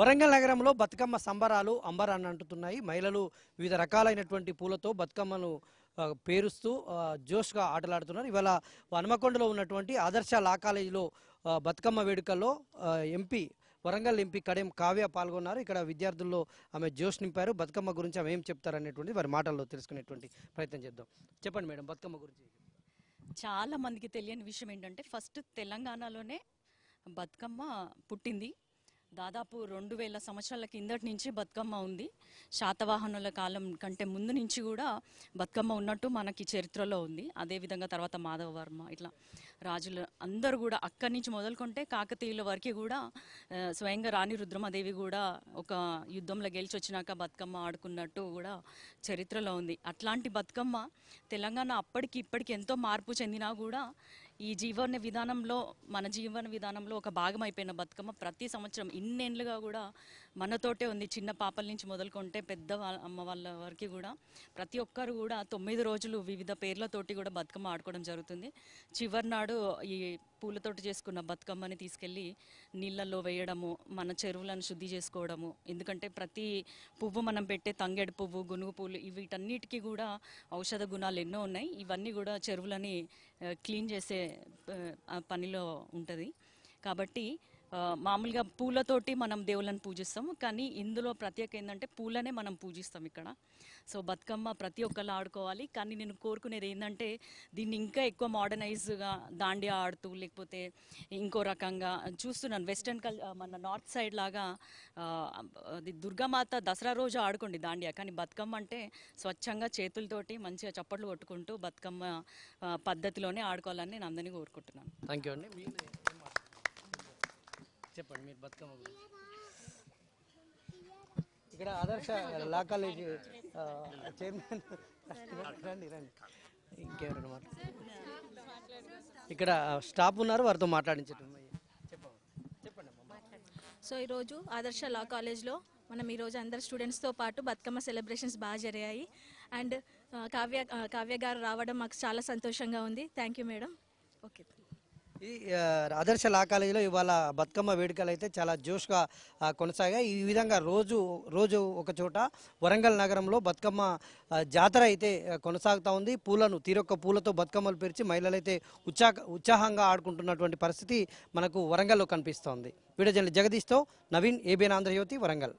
వరంగల్ నగరంలో బతుకమ్మ సంబరాలు అంబర్ అంటున్నాయి మహిళలు వివిధ రకాలైనటువంటి పూలతో బతుకమ్మను పేరుస్తూ జోష్గా ఆటలాడుతున్నారు ఇవాళ హనుమకొండలో ఉన్నటువంటి ఆదర్శ లా కాలేజీలో బతుకమ్మ వేడుకల్లో ఎంపీ వరంగల్ ఎంపీ కడేం కావ్య పాల్గొన్నారు ఇక్కడ విద్యార్థుల్లో ఆమె జోష్ నింపారు బతుకమ్మ గురించి ఆమె ఏం చెప్తారనేటువంటి వారి మాటల్లో తెలుసుకునేటువంటి ప్రయత్నం చేద్దాం చెప్పండి మేడం బతుకమ్మ గురించి చాలా మందికి తెలియని విషయం ఏంటంటే ఫస్ట్ తెలంగాణలోనే బతుకమ్మ పుట్టింది దాదాపు రెండు వేల సంవత్సరాల కిందటి నుంచి బతుకమ్మ ఉంది శాతవాహనుల కాలం కంటే ముందు నుంచి కూడా బతుకమ్మ ఉన్నట్టు మనకి చరిత్రలో ఉంది అదేవిధంగా తర్వాత మాధవ వర్మ ఇట్లా రాజులు అందరూ కూడా అక్కడి నుంచి మొదలుకుంటే కాకతీయుల వరకు కూడా స్వయంగా రాణి రుద్రమదేవి కూడా ఒక యుద్ధంలో గెలిచి వచ్చినాక బతుకమ్మ ఆడుకున్నట్టు కూడా చరిత్రలో ఉంది అట్లాంటి బతుకమ్మ తెలంగాణ అప్పటికి ఇప్పటికి ఎంతో మార్పు చెందినా కూడా ఈ జీవన విధానంలో మన జీవన విధానంలో ఒక భాగం అయిపోయిన బతుకమ్మ ప్రతి సంవత్సరం ఇన్నేళ్ళుగా కూడా మనతోటే ఉంది చిన్న పాపల నుంచి మొదలుకుంటే పెద్ద అమ్మ వాళ్ళ వరకు కూడా ప్రతి ఒక్కరు కూడా తొమ్మిది రోజులు వివిధ పేర్లతోటి కూడా బతుకమ్మ ఆడుకోవడం జరుగుతుంది చివరి నాడు ఈ పూలతోటి చేసుకున్న బతుకమ్మని తీసుకెళ్ళి నీళ్ళల్లో వేయడము మన చెరువులను శుద్ధి చేసుకోవడము ఎందుకంటే ప్రతి పువ్వు మనం పెట్టే తంగెడు పువ్వు గునుగు పువ్వులు వీటన్నిటికీ కూడా ఔషధ గుణాలు ఎన్నో ఉన్నాయి ఇవన్నీ కూడా చెరువులని క్లీన్ చేసే పనిలో ఉంటుంది కాబట్టి మామూలుగా పూలతోటి మనం దేవుళ్ళని పూజిస్తాము కానీ ఇందులో ప్రత్యేక ఏంటంటే పూలనే మనం పూజిస్తాం ఇక్కడ సో బతుకమ్మ ప్రతి ఒక్కళ్ళు ఆడుకోవాలి కానీ నేను కోరుకునేది ఏంటంటే దీన్ని ఇంకా ఎక్కువ మోడర్నైజ్గా దాండియా ఆడుతూ లేకపోతే ఇంకో రకంగా చూస్తున్నాను వెస్టర్న్ కల్ మన నార్త్ సైడ్ లాగా అది దుర్గామాత దసరా రోజు ఆడుకోండి దాండియా కానీ బతుకమ్మ అంటే స్వచ్ఛంగా చేతులతోటి మంచిగా చప్పట్లు కొట్టుకుంటూ బతుకమ్మ పద్ధతిలోనే ఆడుకోవాలని నేను అందరినీ కోరుకుంటున్నాను థ్యాంక్ యూ అండి చెప్పండి మీరు బతుకమ్మ ఇక్కడ ఆదర్శ లా కాలేజ్ చైర్మన్ రండి రండి ఇక్కడ స్టాఫ్ ఉన్నారు వారితో మాట్లాడించటం సో ఈరోజు ఆదర్శ లా కాలేజ్లో మనం ఈరోజు అందరు స్టూడెంట్స్తో పాటు బతుకమ్మ సెలబ్రేషన్స్ బాగా జరిగాయి అండ్ కావ్య కావ్య గారు రావడం మాకు చాలా సంతోషంగా ఉంది థ్యాంక్ యూ మేడం ఓకే ఈ ఆదర్శ లా కాలేజీలో ఇవాళ బతుకమ్మ వేడుకలు అయితే చాలా జోష్గా కొనసాగాయి ఈ విధంగా రోజు రోజు ఒక చోట వరంగల్ నగరంలో బతుకమ్మ జాతర అయితే కొనసాగుతూ ఉంది పూలను తీరొక్క పూలతో బతుకమ్మలు పెరిచి మహిళలైతే ఉత్సాహ ఉత్సాహంగా ఆడుకుంటున్నటువంటి పరిస్థితి మనకు వరంగల్లో కనిపిస్తోంది వీడియో జగదీష్తో నవీన్ ఏబిఎన్ ఆంధ్రజ్యోతి వరంగల్